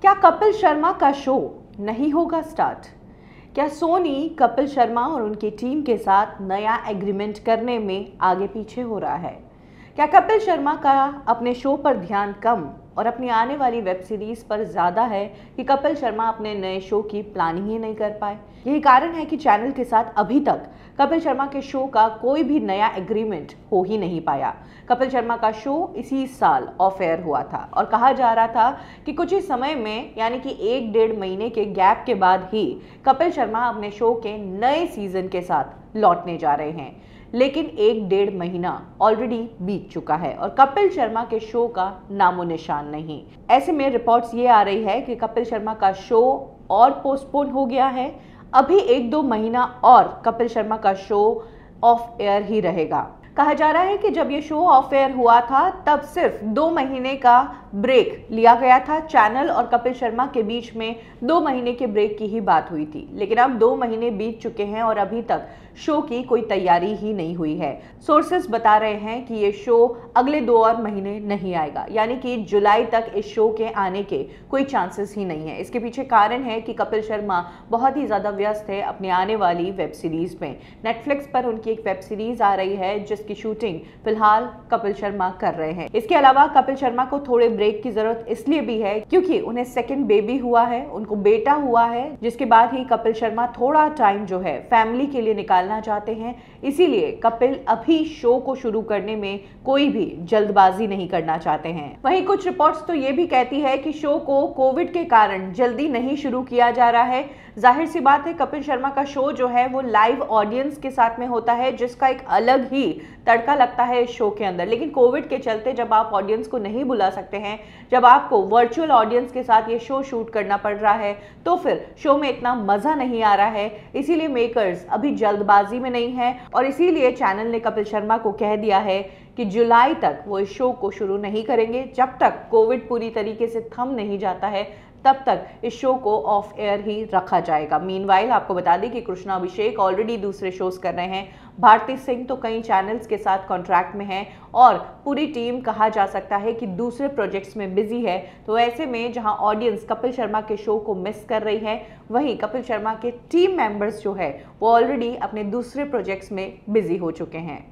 क्या कपिल शर्मा का शो नहीं होगा स्टार्ट क्या सोनी कपिल शर्मा और उनकी टीम के साथ नया एग्रीमेंट करने में आगे पीछे हो रहा है क्या कपिल शर्मा का अपने शो पर ध्यान कम और अपनी आने वाली वेब सीरीज़ पर ज़्यादा है कि कपिल शर्मा अपने नए शो की प्लानिंग ही नहीं कर पाए यही कारण है कि चैनल के साथ अभी तक कपिल शर्मा के शो का कोई भी नया एग्रीमेंट हो ही नहीं पाया कपिल शर्मा का शो इसी साल ऑफ एयर हुआ था और कहा जा रहा था कि कुछ ही समय में यानी कि एक डेढ़ महीने के गैप के बाद ही कपिल शर्मा अपने शो के नए सीजन के साथ लौटने जा रहे हैं लेकिन एक डेढ़ महीना ऑलरेडी बीत चुका है और कपिल शर्मा के शो का नामो निशान नहीं ऐसे में रिपोर्ट्स ये आ रही है कि कपिल शर्मा का शो और पोस्टपोन हो गया है अभी एक दो महीना और कपिल शर्मा का शो ऑफ एयर ही रहेगा कहा जा रहा है कि जब ये शो ऑफ एयर हुआ था तब सिर्फ दो महीने का ब्रेक लिया गया था चैनल और कपिल शर्मा के बीच में दो महीने के ब्रेक की ही बात हुई थी लेकिन अब दो महीने बीत चुके हैं और अभी तक शो की कोई तैयारी ही नहीं हुई है सोर्सेस बता रहे हैं कि ये शो अगले दो और महीने नहीं आएगा यानी कि जुलाई तक इस शो के आने के कोई चांसेस ही नहीं है इसके पीछे कारण है कि कपिल शर्मा बहुत ही ज़्यादा व्यस्त है अपने आने वाली वेब सीरीज़ में नेटफ्लिक्स पर उनकी एक वेब सीरीज़ आ रही है जिसकी शूटिंग फिलहाल कपिल शर्मा कर रहे हैं इसके अलावा कपिल शर्मा को थोड़े ब्रेक ब्रेक की जरूरत इसलिए भी है क्योंकि उन्हें सेकेंड बेबी हुआ है उनको बेटा हुआ है जिसके बाद ही कपिल शर्मा थोड़ा टाइम जो है फैमिली के लिए निकालना चाहते हैं इसीलिए कपिल अभी शो को शुरू करने में कोई भी जल्दबाजी नहीं करना चाहते हैं वहीं कुछ रिपोर्ट्स तो ये भी कहती है कि शो को कोविड के कारण जल्दी नहीं शुरू किया जा रहा है जाहिर सी बात है कपिल शर्मा का शो जो है वो लाइव ऑडियंस के साथ में होता है जिसका एक अलग ही तड़का लगता है इस शो के अंदर लेकिन कोविड के चलते जब आप ऑडियंस को नहीं बुला सकते हैं हैं जब आपको वर्चुअल ऑडियंस के साथ ये शो शूट करना पड़ रहा है तो फिर शो में इतना मज़ा नहीं आ रहा है इसीलिए मेकर्स अभी जल्दबाजी में नहीं है और इसीलिए चैनल ने कपिल शर्मा को कह दिया है कि जुलाई तक वो इस शो को शुरू नहीं करेंगे जब तक कोविड पूरी तरीके से थम नहीं जाता है तब तक इस शो को ऑफ एयर ही रखा जाएगा मीन आपको बता दें कि कृष्णा अभिषेक ऑलरेडी दूसरे शोज कर रहे हैं भारती सिंह तो कई चैनल्स के साथ कॉन्ट्रैक्ट में हैं और पूरी टीम कहा जा सकता है कि दूसरे प्रोजेक्ट्स में बिजी है तो ऐसे में जहां ऑडियंस कपिल शर्मा के शो को मिस कर रही है वहीं कपिल शर्मा के टीम मेंबर्स जो है वो ऑलरेडी अपने दूसरे प्रोजेक्ट्स में बिजी हो चुके हैं